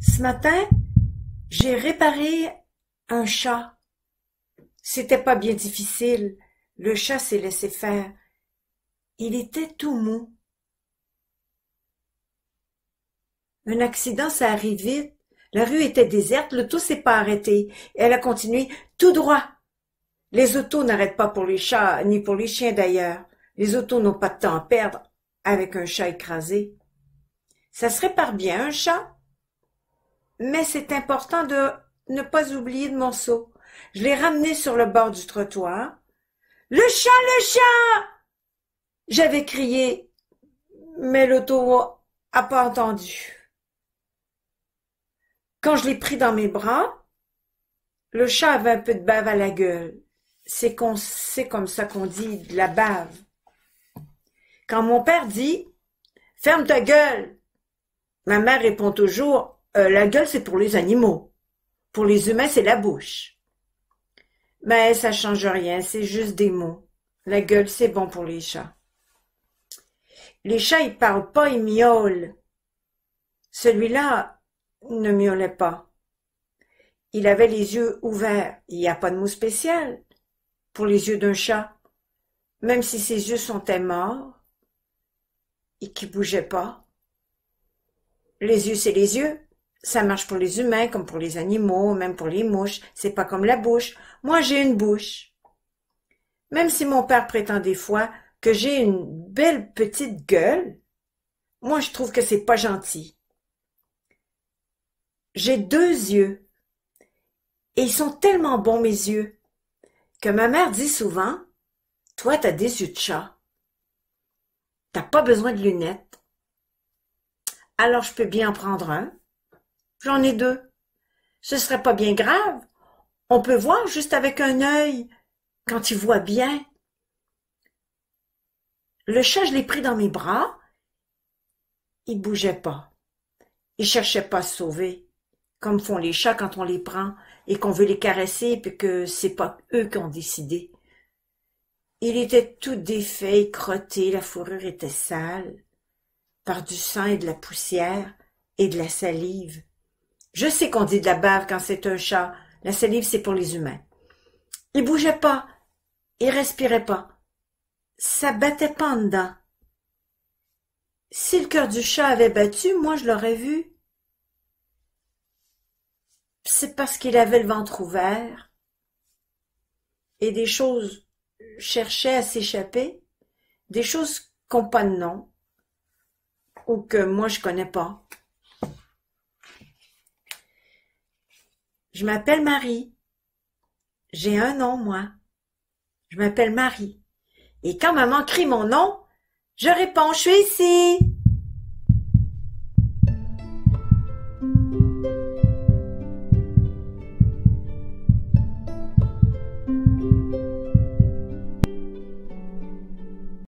Ce matin, j'ai réparé un chat. C'était pas bien difficile. Le chat s'est laissé faire. Il était tout mou. Un accident, ça arrivé. vite. La rue était déserte, Le tout s'est pas arrêté. Elle a continué tout droit. Les autos n'arrêtent pas pour les chats, ni pour les chiens d'ailleurs. Les autos n'ont pas de temps à perdre avec un chat écrasé. Ça se répare bien, un chat? mais c'est important de ne pas oublier de mon seau. Je l'ai ramené sur le bord du trottoir. Le chat, le chat! J'avais crié, mais l'auto a pas entendu. Quand je l'ai pris dans mes bras, le chat avait un peu de bave à la gueule. C'est c'est comme ça qu'on dit de la bave. Quand mon père dit, ferme ta gueule, ma mère répond toujours, euh, la gueule, c'est pour les animaux. Pour les humains, c'est la bouche. Mais ça change rien, c'est juste des mots. La gueule, c'est bon pour les chats. Les chats, ils parlent pas, ils miaulent. Celui-là ne miaulait pas. Il avait les yeux ouverts. Il n'y a pas de mot spécial pour les yeux d'un chat. Même si ses yeux sont morts et qui bougeaient pas. Les yeux, c'est les yeux. Ça marche pour les humains comme pour les animaux, même pour les mouches. C'est pas comme la bouche. Moi, j'ai une bouche. Même si mon père prétend des fois que j'ai une belle petite gueule, moi, je trouve que c'est pas gentil. J'ai deux yeux. Et ils sont tellement bons, mes yeux, que ma mère dit souvent, toi, t'as des yeux de chat. T'as pas besoin de lunettes. Alors, je peux bien en prendre un J'en ai deux. Ce serait pas bien grave. On peut voir juste avec un œil, quand il voit bien. Le chat, je l'ai pris dans mes bras. Il bougeait pas. Il cherchait pas à sauver, comme font les chats quand on les prend et qu'on veut les caresser puis que c'est pas eux qui ont décidé. Il était tout défait crotté, la fourrure était sale, par du sang et de la poussière et de la salive. Je sais qu'on dit de la bave quand c'est un chat. La salive, c'est pour les humains. Il bougeait pas. Il respirait pas. Ça battait pas en dedans. Si le cœur du chat avait battu, moi je l'aurais vu. C'est parce qu'il avait le ventre ouvert et des choses cherchaient à s'échapper, des choses qu'on pas de nom ou que moi je connais pas. Je m'appelle Marie. J'ai un nom, moi. Je m'appelle Marie. Et quand maman crie mon nom, je réponds, je suis ici.